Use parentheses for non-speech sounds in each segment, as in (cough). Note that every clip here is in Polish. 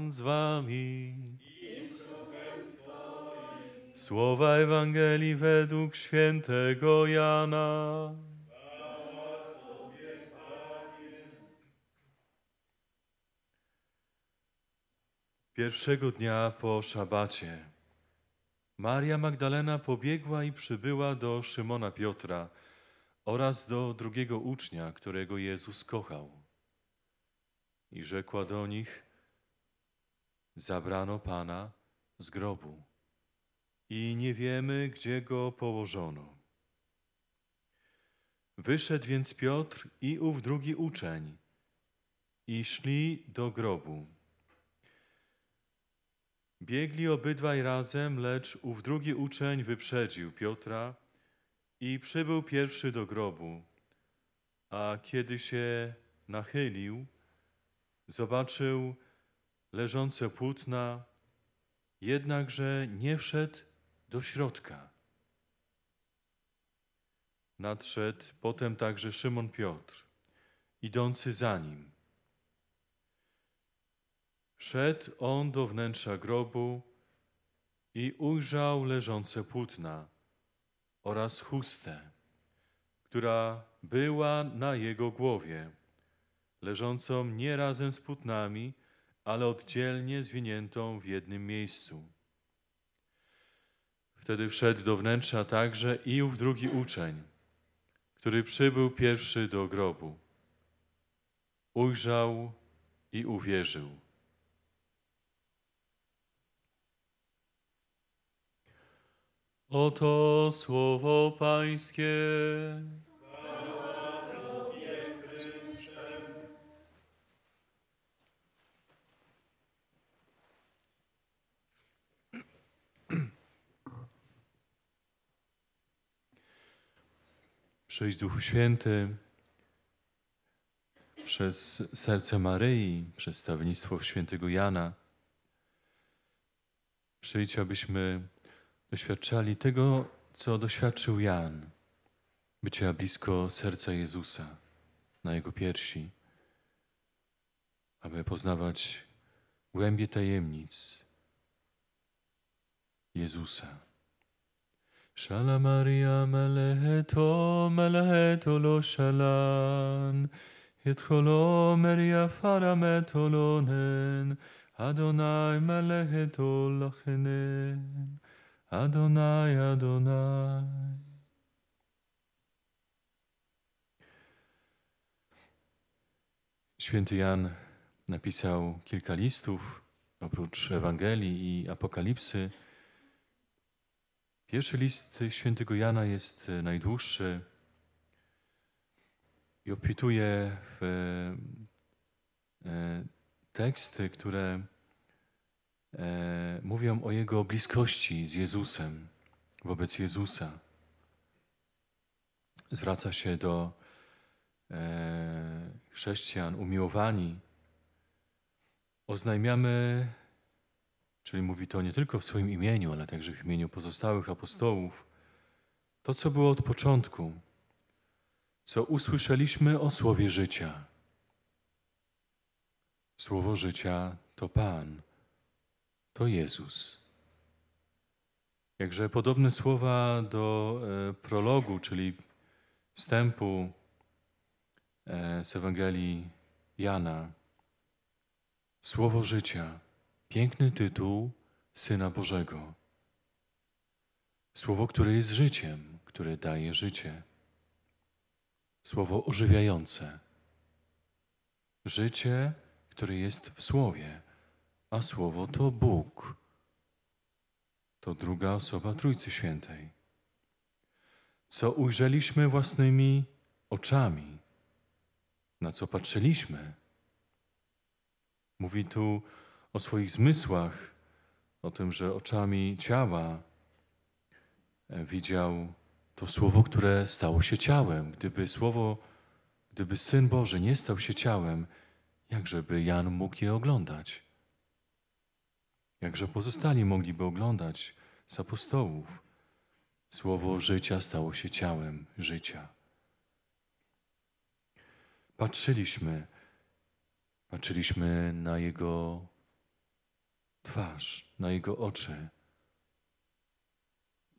Pan z wami. Słowa Ewangelii według świętego Jana. Pierwszego dnia po szabacie Maria Magdalena pobiegła i przybyła do Szymona Piotra oraz do drugiego ucznia, którego Jezus kochał. I rzekła do nich – zabrano Pana z grobu i nie wiemy, gdzie go położono. Wyszedł więc Piotr i ów drugi uczeń i szli do grobu. Biegli obydwaj razem, lecz ów drugi uczeń wyprzedził Piotra i przybył pierwszy do grobu. A kiedy się nachylił, zobaczył, leżące płótna, jednakże nie wszedł do środka. Nadszedł potem także Szymon Piotr, idący za nim. Wszedł on do wnętrza grobu i ujrzał leżące płótna oraz chustę, która była na jego głowie, leżącą nie razem z płótnami, ale oddzielnie zwiniętą w jednym miejscu. Wtedy wszedł do wnętrza także i ów drugi uczeń, który przybył pierwszy do grobu. Ujrzał i uwierzył. Oto słowo Pańskie. Przyjdź Duchu Święty przez serce Maryi, przez stawnictwo świętego Jana. Przyjdź, abyśmy doświadczali tego, co doświadczył Jan, bycia blisko serca Jezusa, na Jego piersi, aby poznawać głębie tajemnic Jezusa. Shala Maria meleheto meleheto lo shalan. Yitcholo meria farameto lonen. Adonai meleheto lachenen. Adonai, Adonai. Święty Jan napisał kilka listów oprócz Ewangelii i Apokalipsy Pierwszy list świętego Jana jest e, najdłuższy i opituje w e, e, teksty, które mówią o jego bliskości z Jezusem, wobec Jezusa. Zwraca się do chrześcijan umiłowani. Oznajmiamy Czyli mówi to nie tylko w swoim imieniu, ale także w imieniu pozostałych apostołów. To, co było od początku, co usłyszeliśmy o słowie życia. Słowo życia to Pan, to Jezus. Jakże podobne słowa do e, prologu, czyli wstępu e, z Ewangelii Jana. Słowo życia. Piękny tytuł Syna Bożego. Słowo, które jest życiem, które daje życie. Słowo ożywiające. Życie, które jest w Słowie, a Słowo to Bóg. To druga osoba Trójcy Świętej. Co ujrzeliśmy własnymi oczami, na co patrzyliśmy. Mówi tu o swoich zmysłach, o tym, że oczami ciała e, widział to słowo, które stało się ciałem. Gdyby słowo, gdyby Syn Boży nie stał się ciałem, jakżeby Jan mógł je oglądać? Jakże pozostali mogliby oglądać z apostołów? Słowo życia stało się ciałem życia. Patrzyliśmy, patrzyliśmy na Jego twarz, na Jego oczy,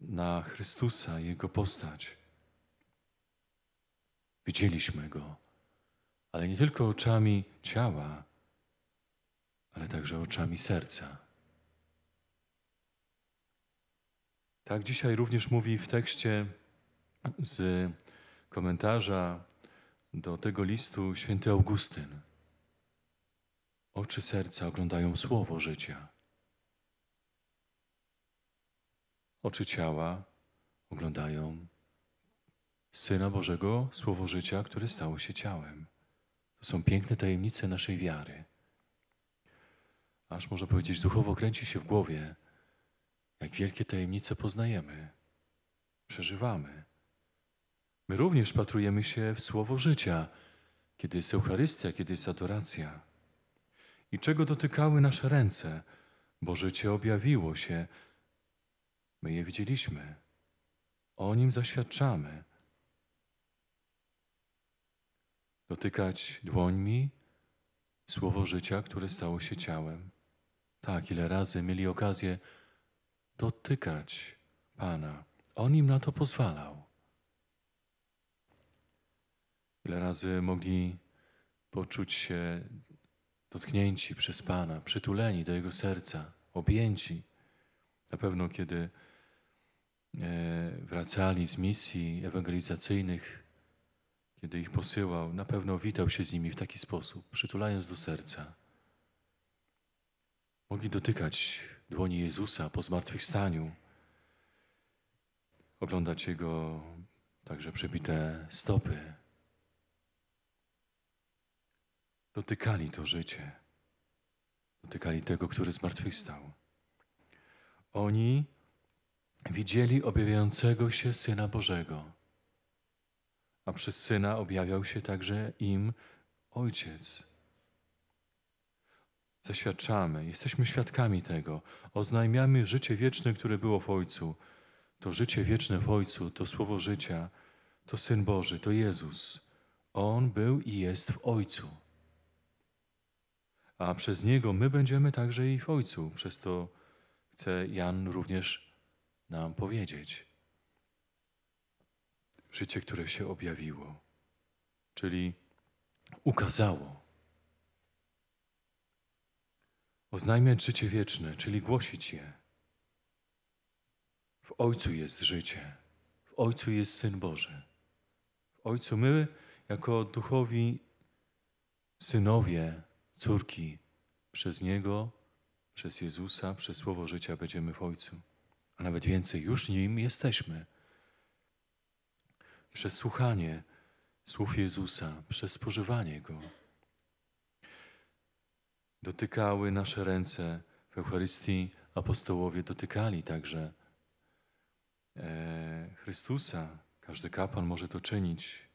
na Chrystusa, Jego postać. Widzieliśmy Go, ale nie tylko oczami ciała, ale także oczami serca. Tak dzisiaj również mówi w tekście z komentarza do tego listu święty Augustyn. Oczy serca oglądają słowo życia. oczy ciała oglądają Syna Bożego, Słowo Życia, które stało się ciałem. To są piękne tajemnice naszej wiary. Aż można powiedzieć, duchowo kręci się w głowie, jak wielkie tajemnice poznajemy, przeżywamy. My również patrujemy się w Słowo Życia, kiedy jest Eucharystia, kiedy jest adoracja. I czego dotykały nasze ręce, bo życie objawiło się, My je widzieliśmy, o nim zaświadczamy. Dotykać dłońmi słowo życia, które stało się ciałem. Tak, ile razy mieli okazję dotykać Pana. On im na to pozwalał. Ile razy mogli poczuć się dotknięci przez Pana, przytuleni do Jego serca, objęci. Na pewno, kiedy E, wracali z misji ewangelizacyjnych, kiedy ich posyłał, na pewno witał się z nimi w taki sposób, przytulając do serca. Mogli dotykać dłoni Jezusa po zmartwychwstaniu, oglądać Jego także przebite stopy. Dotykali to życie, dotykali tego, który zmartwychwstał. Oni widzieli objawiającego się Syna Bożego, a przez Syna objawiał się także im Ojciec. Zaświadczamy, jesteśmy świadkami tego, oznajmiamy życie wieczne, które było w Ojcu. To życie wieczne w Ojcu, to słowo życia, to Syn Boży, to Jezus. On był i jest w Ojcu. A przez Niego my będziemy także i w Ojcu. Przez to chce Jan również nam powiedzieć. Życie, które się objawiło, czyli ukazało. Oznajmiać życie wieczne, czyli głosić je. W Ojcu jest życie, w Ojcu jest Syn Boży. W Ojcu my, jako duchowi synowie, córki, przez Niego, przez Jezusa, przez Słowo Życia będziemy w Ojcu a nawet więcej, już nim jesteśmy. Przez słuchanie słów Jezusa, przez spożywanie Go. Dotykały nasze ręce w Eucharystii, apostołowie dotykali także e, Chrystusa. Każdy kapłan może to czynić.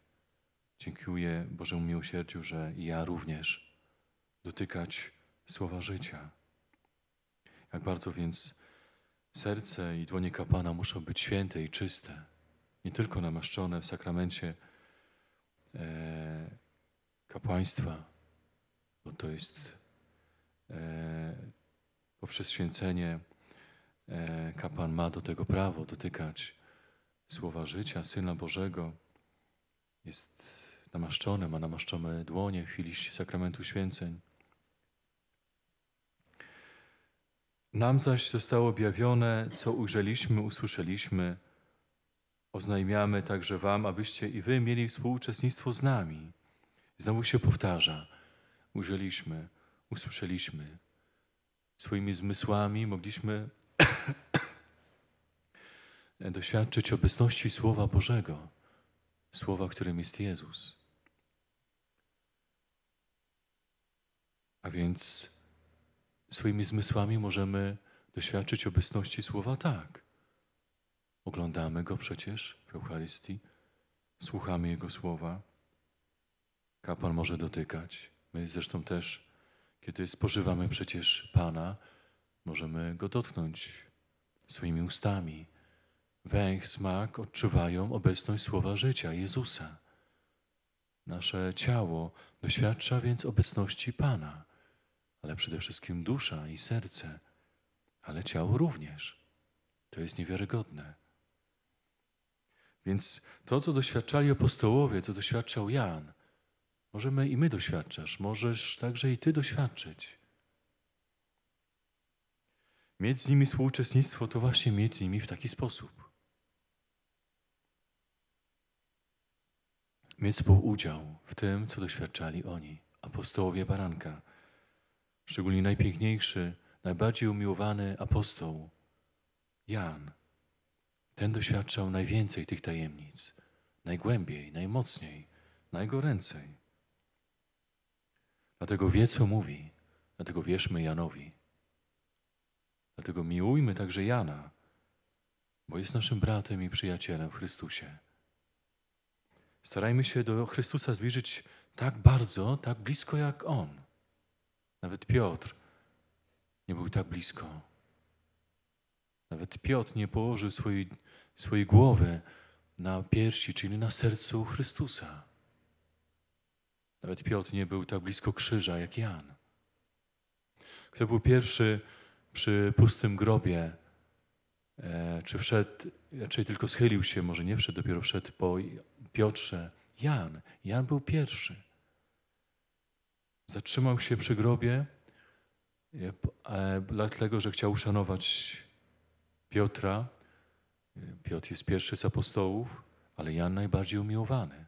Dziękuję Bożemu miłosierdziu, że i ja również dotykać słowa życia. Jak bardzo więc Serce i dłonie kapłana muszą być święte i czyste, nie tylko namaszczone w sakramencie e, kapłaństwa, bo to jest e, poprzez święcenie e, kapłan ma do tego prawo dotykać słowa życia, Syna Bożego. Jest namaszczone, ma namaszczone dłonie w chwili sakramentu święceń. Nam zaś zostało objawione, co ujrzeliśmy, usłyszeliśmy. Oznajmiamy także wam, abyście i wy mieli współuczestnictwo z nami. Znowu się powtarza. Ujrzeliśmy, usłyszeliśmy. Swoimi zmysłami mogliśmy (coughs) doświadczyć obecności Słowa Bożego, Słowa, którym jest Jezus. A więc swoimi zmysłami możemy doświadczyć obecności Słowa tak. Oglądamy Go przecież w Eucharystii, słuchamy Jego Słowa. Kapłan może dotykać. My zresztą też, kiedy spożywamy przecież Pana, możemy Go dotknąć swoimi ustami. Węch, smak odczuwają obecność Słowa życia Jezusa. Nasze ciało doświadcza więc obecności Pana – ale przede wszystkim dusza i serce, ale ciało również. To jest niewiarygodne. Więc to, co doświadczali apostołowie, co doświadczał Jan, możemy i my doświadczasz, możesz także i ty doświadczyć. Mieć z nimi współuczestnictwo to właśnie mieć z nimi w taki sposób. Mieć współudział w tym, co doświadczali oni, apostołowie baranka szczególnie najpiękniejszy, najbardziej umiłowany apostoł, Jan, ten doświadczał najwięcej tych tajemnic, najgłębiej, najmocniej, najgoręcej. Dlatego wie, co mówi, dlatego wierzmy Janowi. Dlatego miłujmy także Jana, bo jest naszym bratem i przyjacielem w Chrystusie. Starajmy się do Chrystusa zbliżyć tak bardzo, tak blisko jak On. Nawet Piotr nie był tak blisko. Nawet Piotr nie położył swojej, swojej głowy na piersi, czyli na sercu Chrystusa. Nawet Piotr nie był tak blisko krzyża jak Jan. Kto był pierwszy przy pustym grobie, e, czy wszedł, raczej tylko schylił się, może nie wszedł, dopiero wszedł po Piotrze. Jan. Jan był pierwszy. Zatrzymał się przy grobie, e, e, dlatego że chciał uszanować Piotra. E, Piotr jest pierwszy z apostołów, ale Jan najbardziej umiłowany.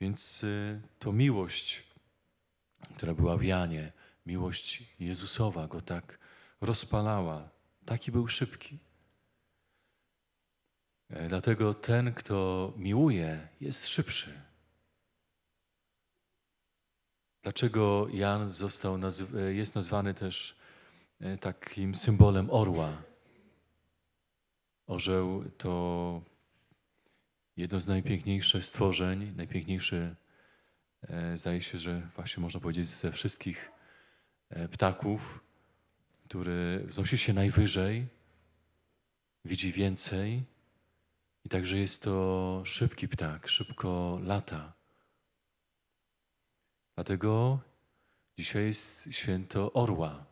Więc to miłość, która była w Janie, miłość Jezusowa go tak rozpalała. Taki był szybki. Dlatego ten, kto miłuje, jest szybszy. Dlaczego Jan został e, jest nazwany też e, takim symbolem orła? Orzeł to jedno z najpiękniejszych stworzeń, najpiękniejszy, e, zdaje się, że właśnie można powiedzieć ze wszystkich ptaków, który wznosi się najwyżej, widzi więcej i także jest to szybki ptak, szybko lata. Dlatego dzisiaj jest święto orła,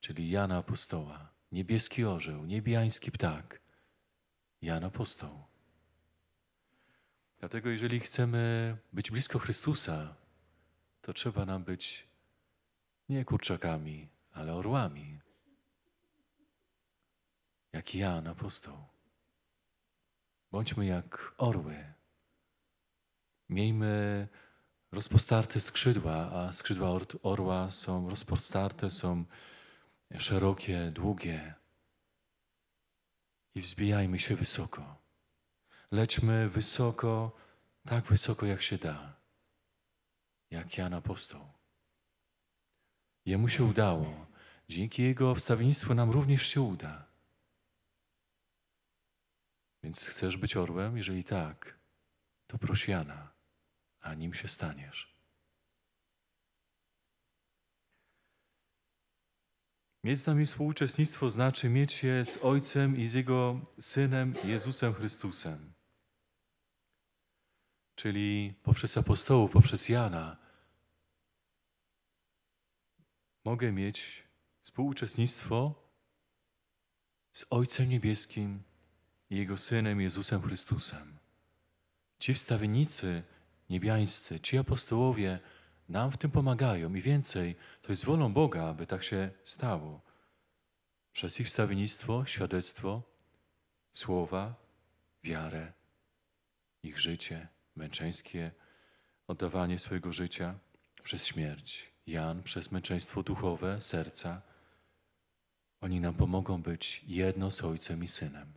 czyli Jana Apostoła. Niebieski orzeł, niebiański ptak, Jan Apostoł. Dlatego jeżeli chcemy być blisko Chrystusa, to trzeba nam być nie kurczakami, ale orłami. Jak Jan Apostoł. Bądźmy jak orły. Miejmy rozpostarte skrzydła, a skrzydła or orła są rozpostarte, są szerokie, długie. I wzbijajmy się wysoko. Lećmy wysoko, tak wysoko jak się da, jak Jan Apostoł. Jemu się udało. Dzięki jego wstawiennictwu nam również się uda. Więc chcesz być orłem? Jeżeli tak, to proś Jana a nim się staniesz. Mieć z nami współuczestnictwo znaczy mieć je z Ojcem i z Jego Synem Jezusem Chrystusem. Czyli poprzez apostołów, poprzez Jana mogę mieć współuczestnictwo z Ojcem Niebieskim i Jego Synem Jezusem Chrystusem. Ci wstawiennicy niebiańscy, ci apostołowie nam w tym pomagają i więcej, to jest wolą Boga, aby tak się stało. Przez ich wstawiennictwo, świadectwo, słowa, wiarę, ich życie, męczeńskie oddawanie swojego życia przez śmierć. Jan przez męczeństwo duchowe, serca. Oni nam pomogą być jedno z Ojcem i Synem.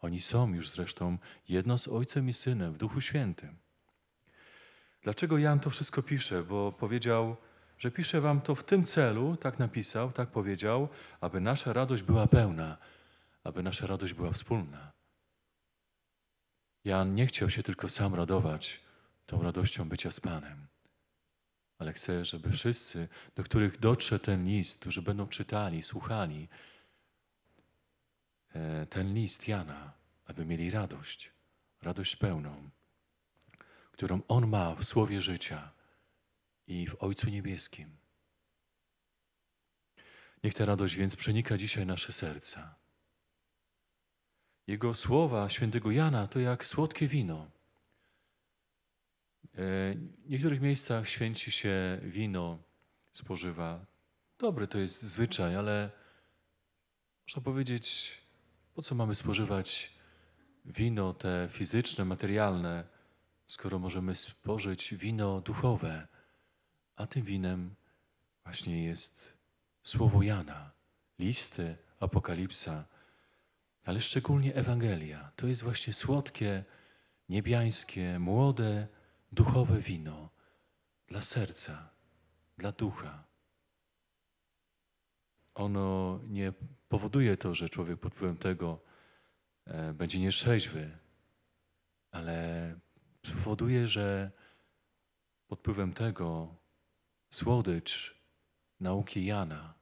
Oni są już zresztą jedno z Ojcem i Synem w Duchu Świętym. Dlaczego Jan to wszystko pisze? Bo powiedział, że pisze wam to w tym celu, tak napisał, tak powiedział, aby nasza radość była pełna, aby nasza radość była wspólna. Jan nie chciał się tylko sam radować tą radością bycia z Panem, ale chce, żeby wszyscy, do których dotrze ten list, którzy będą czytali, słuchali e, ten list Jana, aby mieli radość, radość pełną którą On ma w Słowie Życia i w Ojcu Niebieskim. Niech ta radość więc przenika dzisiaj nasze serca. Jego słowa świętego Jana to jak słodkie wino. E, w niektórych miejscach święci się wino, spożywa. Dobry to jest zwyczaj, ale można powiedzieć, po co mamy spożywać wino te fizyczne, materialne, skoro możemy spożyć wino duchowe, a tym winem właśnie jest słowo Jana, listy, apokalipsa, ale szczególnie Ewangelia. To jest właśnie słodkie, niebiańskie, młode, duchowe wino dla serca, dla ducha. Ono nie powoduje to, że człowiek pod wpływem tego e, będzie nieszczęśliwy, ale powoduje, że pod wpływem tego słodycz nauki Jana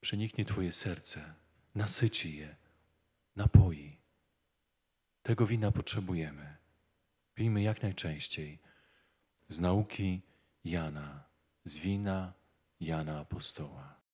przeniknie Twoje serce, nasyci je, napoi. Tego wina potrzebujemy. Pijmy jak najczęściej z nauki Jana, z wina Jana Apostoła.